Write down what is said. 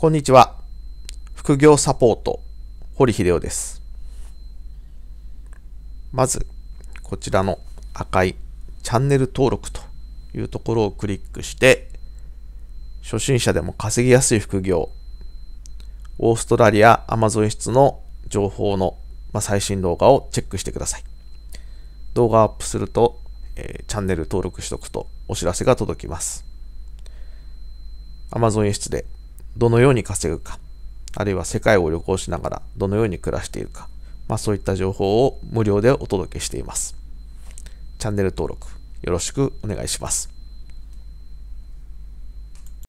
こんにちは。副業サポート、堀秀夫です。まず、こちらの赤いチャンネル登録というところをクリックして、初心者でも稼ぎやすい副業、オーストラリア、アマゾン室の情報の、ま最新動画をチェックしてください。動画アップすると、えー、チャンネル登録しておくとお知らせが届きます。Amazon 室でどのように稼ぐか、あるいは世界を旅行しながらどのように暮らしているか、まあ、そういった情報を無料でお届けしています。チャンネル登録よろしくお願いします。